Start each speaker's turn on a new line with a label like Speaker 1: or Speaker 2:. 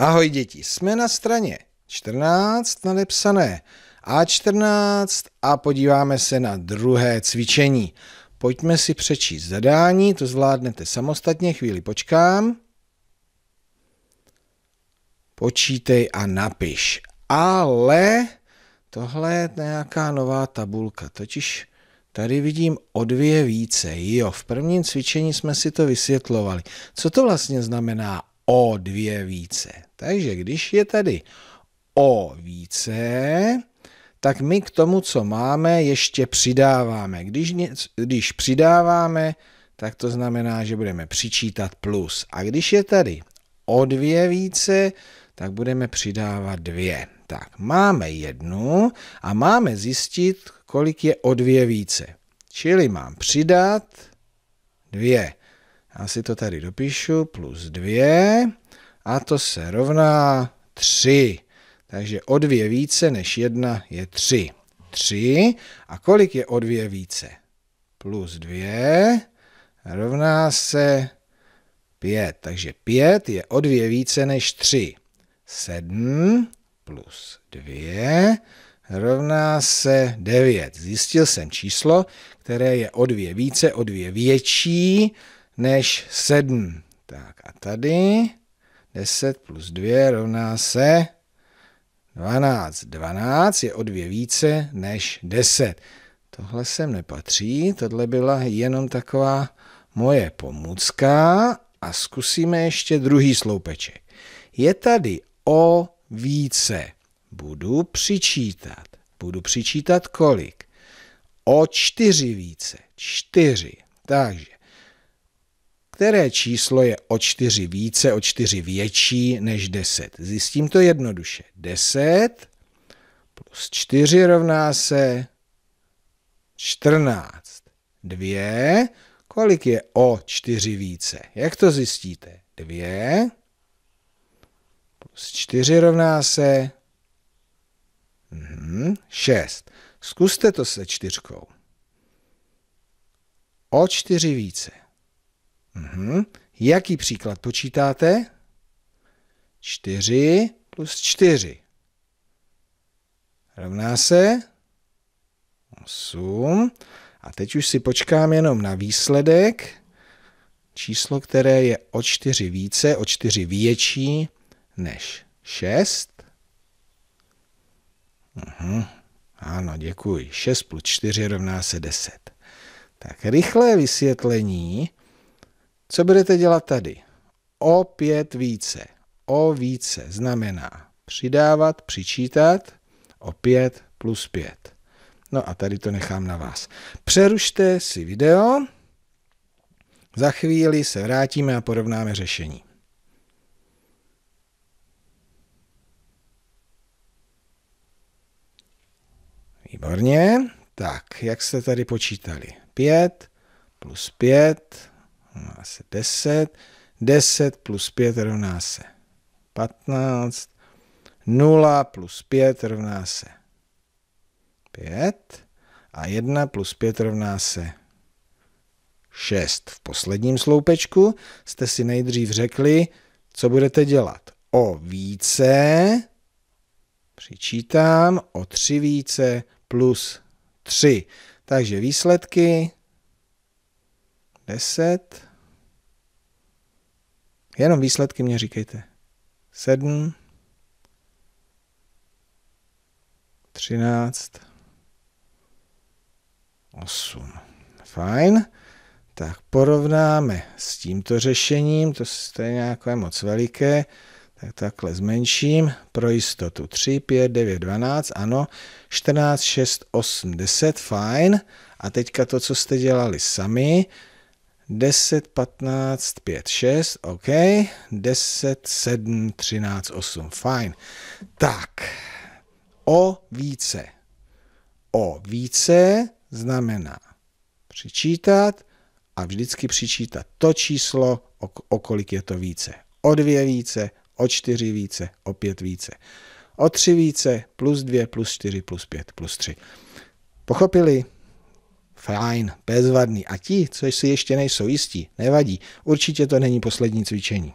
Speaker 1: Ahoj děti, jsme na straně 14 nalepsané A14 a podíváme se na druhé cvičení. Pojďme si přečíst zadání, to zvládnete samostatně, chvíli počkám. Počítej a napiš. Ale tohle je nějaká nová tabulka, totiž tady vidím o dvě více. Jo, v prvním cvičení jsme si to vysvětlovali. Co to vlastně znamená o dvě více. Takže když je tady o více, tak my k tomu, co máme, ještě přidáváme. Když, něco, když přidáváme, tak to znamená, že budeme přičítat plus. A když je tady o dvě více, tak budeme přidávat dvě. Tak, máme jednu a máme zjistit, kolik je o dvě více. Čili mám přidat dvě. Asi to tady dopíšu, plus 2 a to se rovná 3. Takže o 2 více než 1 je 3. 3 a kolik je o 2 více? Plus 2 rovná se 5. Takže 5 je o 2 více než 3. 7 plus 2 rovná se 9. Zjistil jsem číslo, které je o 2 více, o 2 větší než 7. Tak a tady 10 plus 2 rovná se 12. 12 je o dvě více než 10. Tohle sem nepatří, tohle byla jenom taková moje pomůcka a zkusíme ještě druhý sloupeček. Je tady o více. Budu přičítat. Budu přičítat kolik? O čtyři více. Čtyři. Takže které číslo je o 4 více, o 4 větší než 10. Zjistím to jednoduše. 10 plus 4 rovná se 14. 2. Kolik je o 4 více? Jak to zjistíte? 2 plus 4 rovná se 6. Mhm, Zkuste to se čtyřkou. O 4 více. Mhm. Jaký příklad počítáte? 4 plus 4. Rovná se 8. A teď už si počkám jenom na výsledek. Číslo, které je o 4 více, o 4 větší než 6. Uhum. Ano, děkuji. 6 plus 4 rovná se 10. Tak rychlé vysvětlení co budete dělat tady? Opět více. O více znamená přidávat, přičítat, opět plus pět. No a tady to nechám na vás. Přerušte si video, za chvíli se vrátíme a porovnáme řešení. Výborně. Tak, jak jste tady počítali? 5 plus 5 rovná se 10, 10 plus 5 rovná se 15, 0 plus 5 rovná se 5 a 1 plus 5 rovná se 6. V posledním sloupečku jste si nejdřív řekli, co budete dělat. O více přičítám, o 3 více plus 3. Takže výsledky 10, Jenom výsledky mě říkejte. 7, 13, 8. Fajn. Tak porovnáme s tímto řešením, to jako je nějaké moc veliké, tak takhle zmenším pro jistotu 3, 5, 9, 12, ano, 14, 6, 8, 10, fajn. A teďka to, co jste dělali sami, 10, 15, 5, 6, OK. 10, 7, 13, 8, fajn. Tak, o více. O více znamená přičítat a vždycky přičítat to číslo, o, o kolik je to více. O dvě více, o čtyři více, o pět více. O tři více, plus dvě, plus čtyři, plus pět, plus tři. Pochopili? Fajn, bezvadný. A ti, co si ještě nejsou jistí, nevadí. Určitě to není poslední cvičení.